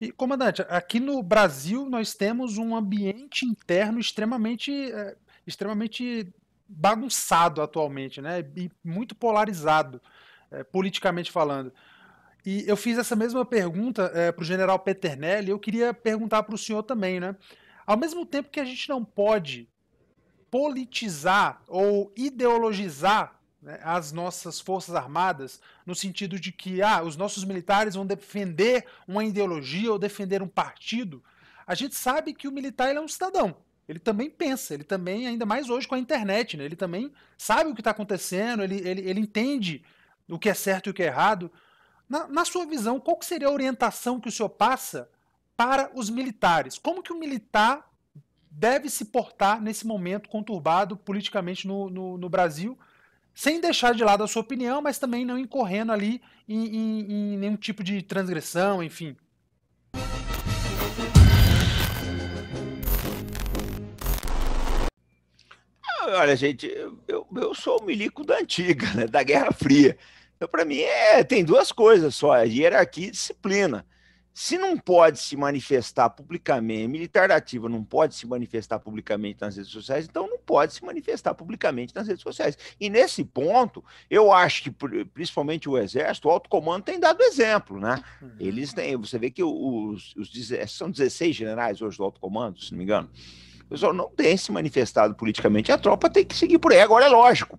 E, comandante, aqui no Brasil nós temos um ambiente interno extremamente, é, extremamente bagunçado atualmente, né? E muito polarizado, é, politicamente falando. E eu fiz essa mesma pergunta é, para o general Peternelli, eu queria perguntar para o senhor também, né? Ao mesmo tempo que a gente não pode politizar ou ideologizar né, nossas forças armadas, no sentido de que ah, os nossos militares vão defender uma ideologia ou defender um partido, a gente sabe que o militar é um cidadão. Ele também pensa, ele também, ainda mais hoje com a internet, né, ele também sabe o que está acontecendo, ele, ele, ele entende o que é certo e o que é errado. Na, na sua visão, qual seria a orientação que o senhor passa para os militares? Como que o militar deve se portar nesse momento conturbado politicamente no, no, no Brasil sem deixar de lado a sua opinião, mas também não incorrendo ali em, em, em nenhum tipo de transgressão, enfim. Ah, olha, gente, eu, eu sou o milico da antiga, né, da Guerra Fria. Então, para mim, é, tem duas coisas só: é hierarquia e disciplina. Se não pode se manifestar publicamente, militar da ativa não pode se manifestar publicamente nas redes sociais, então não pode se manifestar publicamente nas redes sociais. E nesse ponto, eu acho que principalmente o Exército, o alto comando tem dado exemplo, né? Uhum. Eles têm, você vê que os, os são 16 generais hoje do alto comando, se não me engano. O pessoal não tem se manifestado politicamente, a tropa tem que seguir por aí. Agora é lógico.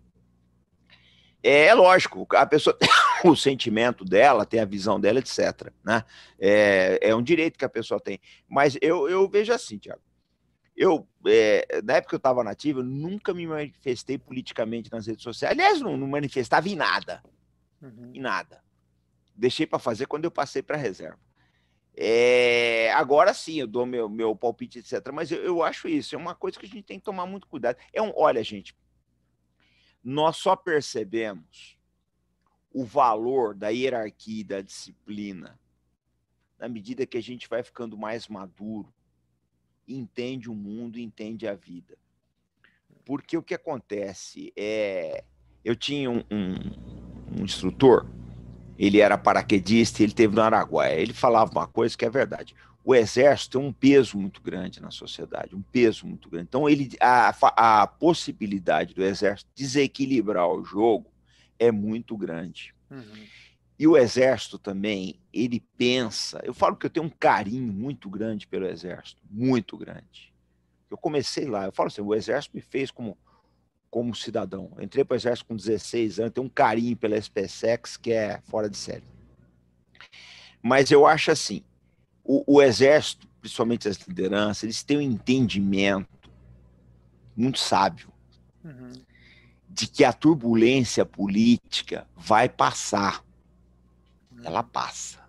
É, é lógico, a pessoa tem o sentimento dela, tem a visão dela, etc. Né? É, é um direito que a pessoa tem. Mas eu, eu vejo assim, Tiago. Eu, é, na época que eu estava nativo, eu nunca me manifestei politicamente nas redes sociais. Aliás, não, não manifestava em nada. Uhum. Em nada. Deixei para fazer quando eu passei para a reserva. É, agora sim, eu dou meu, meu palpite, etc. Mas eu, eu, acho isso, é uma coisa que a gente tem que tomar muito cuidado. É um, olha, gente, nós só percebemos o valor da hierarquia e da disciplina na medida que a gente vai ficando mais maduro, entende o mundo, entende a vida. Porque o que acontece é. Eu tinha um, um, um instrutor, ele era paraquedista, ele teve no Araguaia. Ele falava uma coisa que é verdade. O exército tem um peso muito grande na sociedade, um peso muito grande. Então, ele, a, a possibilidade do exército desequilibrar o jogo é muito grande. Uhum. E o Exército também, ele pensa. Eu falo que eu tenho um carinho muito grande pelo Exército, muito grande. Eu comecei lá, eu falo assim: o Exército me fez como, como cidadão. Eu entrei para o Exército com 16 anos, tenho um carinho pela SpaceX que é fora de série. Mas eu acho assim: o, o Exército, principalmente as lideranças, eles têm um entendimento muito sábio. Uhum de que a turbulência política vai passar ela passa.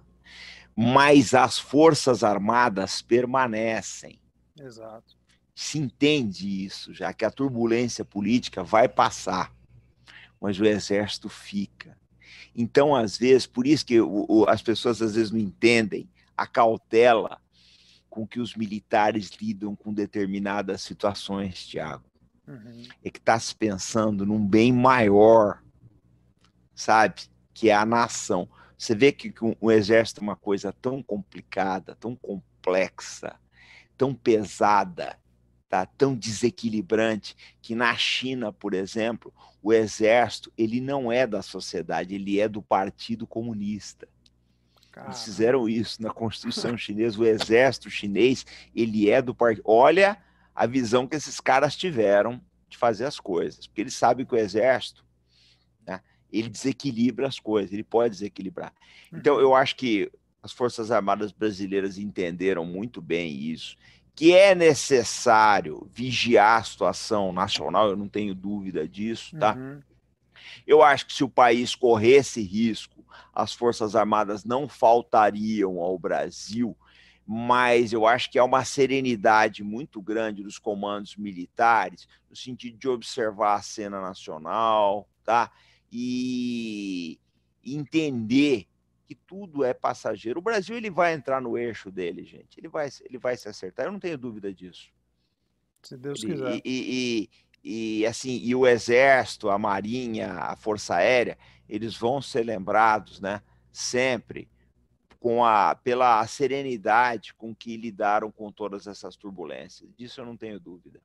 Mas as Forças Armadas permanecem. Exato. Se entende isso, já que a turbulência política vai passar, mas o Exército fica. Então, às vezes, por isso que o, o, as pessoas às vezes não entendem a cautela com que os militares lidam com determinadas situações, Tiago. Uhum. É que está se pensando num bem maior, sabe? Que é a nação. Você vê que o exército é uma coisa tão complicada, tão complexa, tão pesada, tá? tão desequilibrante, que na China, por exemplo, o exército ele não é da sociedade, ele é do Partido Comunista. Eles fizeram isso na Constituição Chinesa, o exército chinês, ele é do partido. Olha a visão que esses caras tiveram de fazer as coisas, porque eles sabem que o exército né, ele desequilibra as coisas, ele pode desequilibrar. Hum. Então, eu acho que as Forças Armadas brasileiras entenderam muito bem isso, que é necessário vigiar a situação nacional, eu não tenho dúvida disso, tá? Uhum. Eu acho que se o país corresse risco, as Forças Armadas não faltariam ao Brasil, mas eu acho que há uma serenidade muito grande dos comandos militares, no sentido de observar a cena nacional, tá? e entender que tudo é passageiro. O Brasil ele vai entrar no eixo dele, gente. Ele vai, ele vai se acertar. Eu não tenho dúvida disso. Se Deus quiser. E, e, e, assim, e o Exército, a Marinha, a Força Aérea, eles vão ser lembrados, né? Sempre com a pela serenidade com que lidaram com todas essas turbulências. Disso eu não tenho dúvida.